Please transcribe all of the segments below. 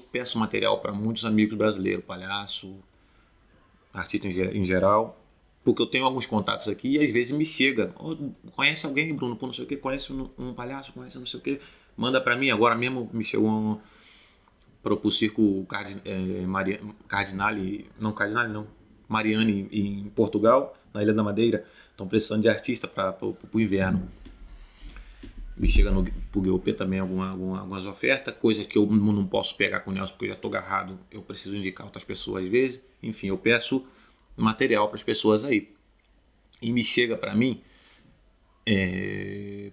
peço material para muitos amigos brasileiros, palhaço, artista em geral, porque eu tenho alguns contatos aqui e às vezes me chega, oh, conhece alguém, Bruno, por não sei o que, conhece um, palhaço, conhece não sei o que, manda para mim, agora mesmo me chegou um, para o circo Card, é, Maria, Cardinale, não Cardinale não, Mariane em Portugal, na Ilha da Madeira, estão precisando de artista para o inverno me chega no, pro GOP também alguma, alguma, algumas ofertas, coisas que eu não posso pegar com o Nelson porque eu já estou agarrado, eu preciso indicar outras pessoas às vezes. Enfim, eu peço material para as pessoas aí. E me chega para mim é,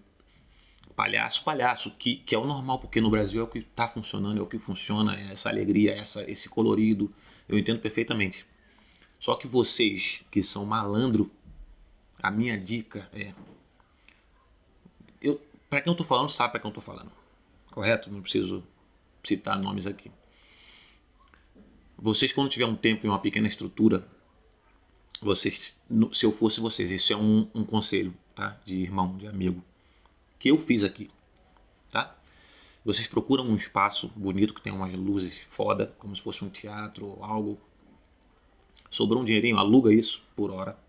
palhaço, palhaço, que, que é o normal, porque no Brasil é o que está funcionando, é o que funciona, é essa alegria, é essa, esse colorido. Eu entendo perfeitamente. Só que vocês que são malandro, a minha dica é para quem eu estou falando, sabe para quem eu estou falando. Correto? Não preciso citar nomes aqui. Vocês, quando tiver um tempo em uma pequena estrutura, vocês, se eu fosse vocês, isso é um, um conselho, tá? De irmão, de amigo, que eu fiz aqui, tá? Vocês procuram um espaço bonito que tenha umas luzes foda, como se fosse um teatro ou algo. Sobrou um dinheirinho, aluga isso por hora.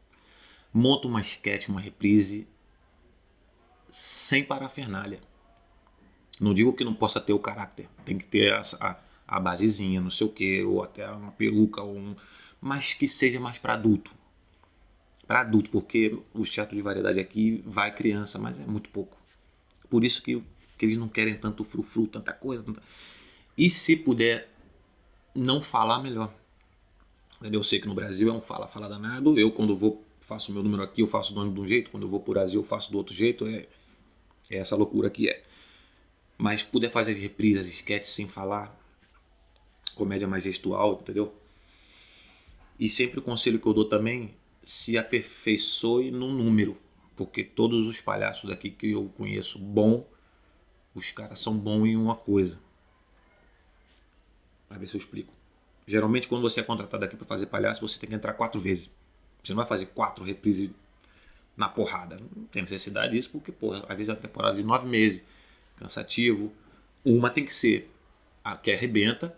Monta uma sketch, uma reprise sem parafernália. Não digo que não possa ter o caráter, tem que ter a, a, a basezinha, não sei o que, ou até uma peruca, ou um, mas que seja mais para adulto. Para adulto, porque o teatro de variedade aqui vai criança, mas é muito pouco. Por isso que, que eles não querem tanto frufru, tanta coisa. Tanta... E se puder não falar, melhor. Eu sei que no Brasil é um fala, fala danado. Eu, quando vou, faço meu número aqui, eu faço do de um jeito. Quando eu vou para o Brasil, eu faço do outro jeito. É, é essa loucura que é. Mas puder fazer as reprises, esquetes sem falar, comédia mais gestual, entendeu? E sempre o conselho que eu dou também, se aperfeiçoe num número. Porque todos os palhaços daqui que eu conheço bom, os caras são bons em uma coisa. Pra ver se eu explico. Geralmente quando você é contratado aqui para fazer palhaço, você tem que entrar quatro vezes. Você não vai fazer quatro reprises na porrada. Não tem necessidade disso, porque, porra, às vezes é uma temporada de nove meses, cansativo. Uma tem que ser a que arrebenta,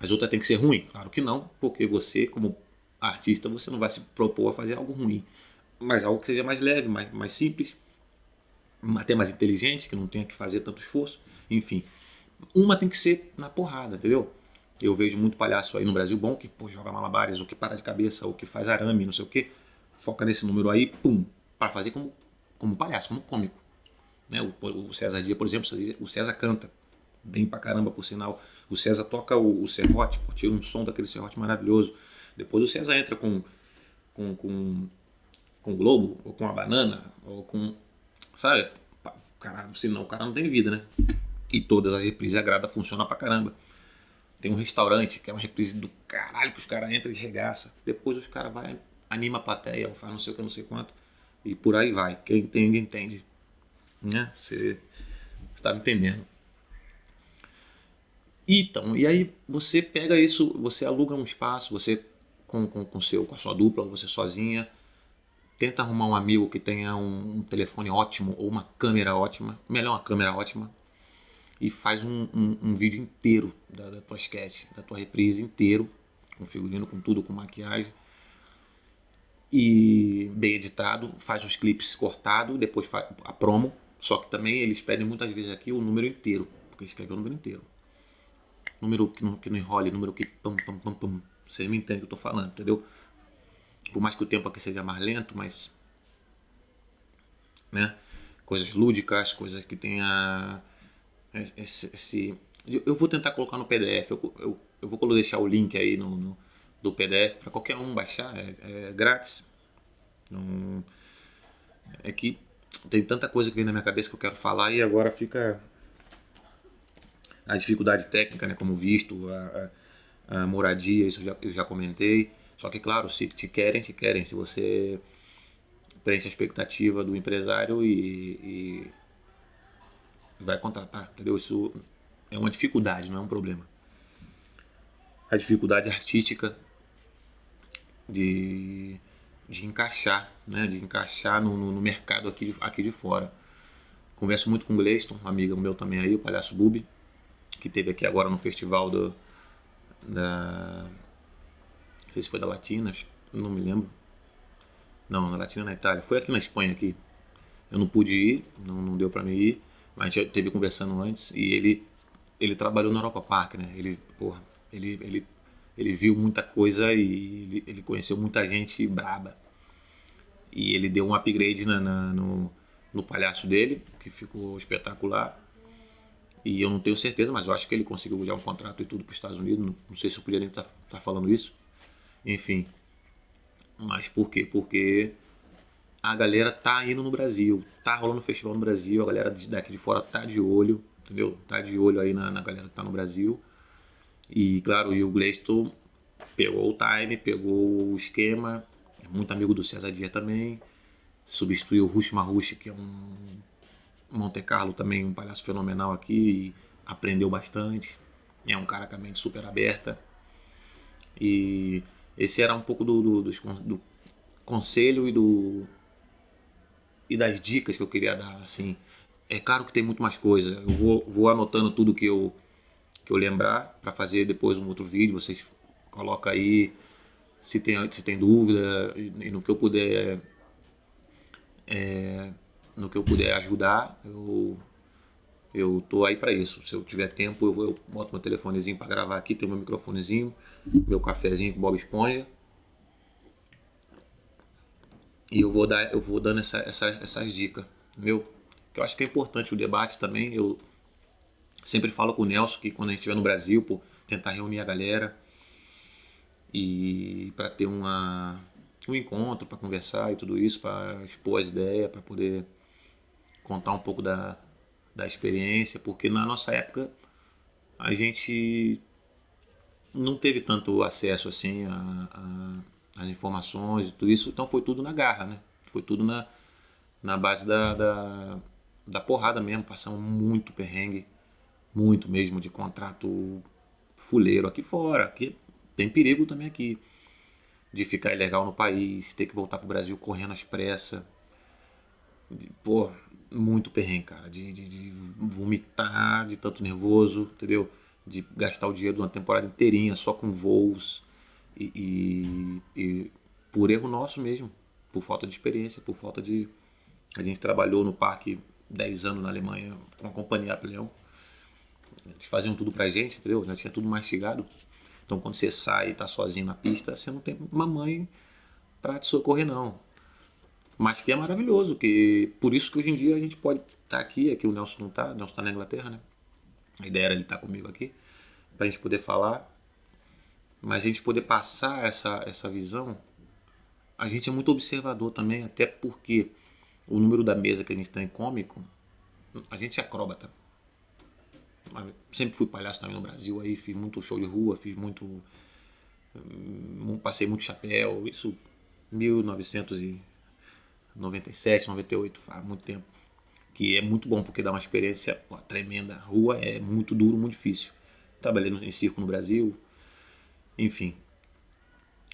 as outras tem que ser ruim. Claro que não, porque você, como artista, você não vai se propor a fazer algo ruim. Mas algo que seja mais leve, mais, mais simples, até mais inteligente, que não tenha que fazer tanto esforço. Enfim, uma tem que ser na porrada, entendeu? Eu vejo muito palhaço aí no Brasil bom que pô, joga malabares, ou que para de cabeça, ou que faz arame, não sei o que. Foca nesse número aí, pum, para fazer como, como palhaço, como cômico. Né? O, o, César Dia, por exemplo, o César canta bem pra caramba, por sinal. O César toca o, o serrote, tira um som daquele serrote maravilhoso. Depois o César entra com com, com, com o globo, ou com a banana, ou com. Sabe? Caralho, senão o cara não tem vida, né? E todas as reprises agrada funciona pra caramba. Tem um restaurante que é uma reprise do caralho que os caras entram e regaça. Depois os caras vai anima a plateia, faz não sei o que, não sei quanto. E por aí vai. Quem entende, entende. Né? Você está me entendendo. Então, e aí você pega isso, você aluga um espaço, você com, com, com, seu, com a sua dupla, ou você sozinha, tenta arrumar um amigo que tenha um, um, telefone ótimo ou uma câmera ótima, melhor uma câmera ótima, e faz um, um, um vídeo inteiro da, da, tua sketch, da tua reprise inteiro, com figurino, com tudo, com maquiagem, e bem editado, faz os clipes cortado, depois faz a promo, só que também eles pedem muitas vezes aqui o número inteiro, porque escreveu o número inteiro. Número que não, que não enrole, número que pam, pam, pam, pam. Vocês me entendem o que eu tô falando, entendeu? Por mais que o tempo aqui seja mais lento, mas... Né? Coisas lúdicas, coisas que tenha... Esse, esse... Eu vou tentar colocar no PDF, eu, eu, eu vou deixar o link aí no, no do PDF para qualquer um baixar, é, é grátis. Não... É que tem tanta coisa que vem na minha cabeça que eu quero falar e agora fica a dificuldade técnica, né, como visto, a, a, moradia, isso eu já, eu já comentei. Só que, claro, se te querem, te querem. Se você preenche a expectativa do empresário e, e vai contratar, entendeu? Isso é uma dificuldade, não é um problema. A dificuldade artística de, de encaixar, né? De encaixar no, no, no mercado aqui de, aqui de fora. Converso muito com o Gleiston, um amigo meu também aí, o Palhaço Bubi, que teve aqui agora no festival do, da... Não sei se foi da Latina, não me lembro. Não, na Latina na Itália. Foi aqui na Espanha aqui. Eu não pude ir, não, não deu para mim ir, mas a gente teve conversando antes e ele ele trabalhou na Europa Park, né? Ele, porra, ele, ele ele viu muita coisa e ele, conheceu muita gente braba. E ele deu um upgrade na, na, no, no palhaço dele, que ficou espetacular. E eu não tenho certeza, mas eu acho que ele conseguiu já um contrato e tudo para os Estados Unidos. Não, não sei se eu podia nem estar tá, tá falando isso. Enfim. Mas por quê? Porque a galera tá indo no Brasil, tá rolando festival no Brasil, a galera daqui de fora tá de olho, entendeu? Tá de olho aí na, na galera que tá no Brasil. E claro, o Gleiston pegou o time, pegou o esquema, é muito amigo do César dia também, substituiu o Rush Marrush, que é um Monte Carlo também, um palhaço fenomenal aqui, aprendeu bastante, é um cara com a mente super aberta. E esse era um pouco do, do, do, do conselho e do e das dicas que eu queria dar assim é claro que tem muito mais coisa eu vou, vou anotando tudo que eu que eu lembrar para fazer depois um outro vídeo. Vocês coloca aí se tem, se tem dúvida e, e no que eu puder é, no que eu puder ajudar, eu eu tô aí para isso. Se eu tiver tempo, eu, eu boto meu telefonezinho para gravar aqui, tem meu microfonezinho, meu cafezinho com Bob Esponja. E eu vou dar eu vou dando essa, essa, essas dicas, meu, que eu acho que é importante o debate também. Eu Sempre falo com o Nelson que quando a gente estiver no Brasil, pô, tentar reunir a galera e para ter uma, um encontro, para conversar e tudo isso, para expor as ideias, para poder contar um pouco da, da experiência, porque na nossa época a gente não teve tanto acesso assim às informações e tudo isso, então foi tudo na garra, né? Foi tudo na, na base da, da, da porrada mesmo, passamos muito perrengue muito mesmo de contrato fuleiro aqui fora, que tem perigo também aqui de ficar ilegal no país, ter que voltar pro Brasil correndo às pressas. Pô, muito perrengue, cara. De, de, de, vomitar, de tanto nervoso, entendeu? De gastar o dinheiro de uma temporada inteirinha só com voos. E, e, e por erro nosso mesmo, por falta de experiência, por falta de. A gente trabalhou no parque 10 anos na Alemanha com a companhia Apleão eles faziam tudo pra gente, entendeu? Já tinha tudo mastigado. Então quando você sai e tá sozinho na pista, você não tem uma mãe para te socorrer, não. Mas que é maravilhoso, que por isso que hoje em dia a gente pode estar tá aqui, aqui o Nelson não tá, o Nelson tá na Inglaterra, né? A ideia era ele estar tá comigo aqui, pra gente poder falar. Mas a gente poder passar essa, essa visão, a gente é muito observador também, até porque o número da mesa que a gente tem tá em cômico, a gente é acróbata sempre fui palhaço também no Brasil, aí fiz muito show de rua, fiz muito. Hum, passei muito chapéu, isso 1997, 98, faz muito tempo. Que é muito bom porque dá uma experiência pô, tremenda. Rua é muito duro, muito difícil. Trabalhei em circo no Brasil, enfim.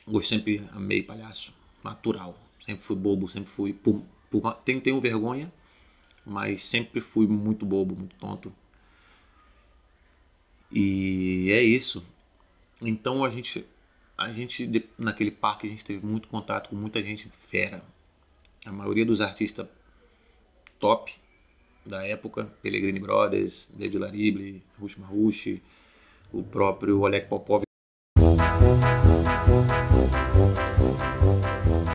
Eu sempre amei palhaço, natural. Sempre fui bobo, sempre fui. Por, por, tenho, tenho vergonha, mas sempre fui muito bobo, muito tonto. E é isso. Então a gente, a gente naquele parque a gente teve muito contato com muita gente fera. A maioria dos artistas top da época, Pellegrini Brothers, David Larible, Rush Marushi, o próprio Oleg Popov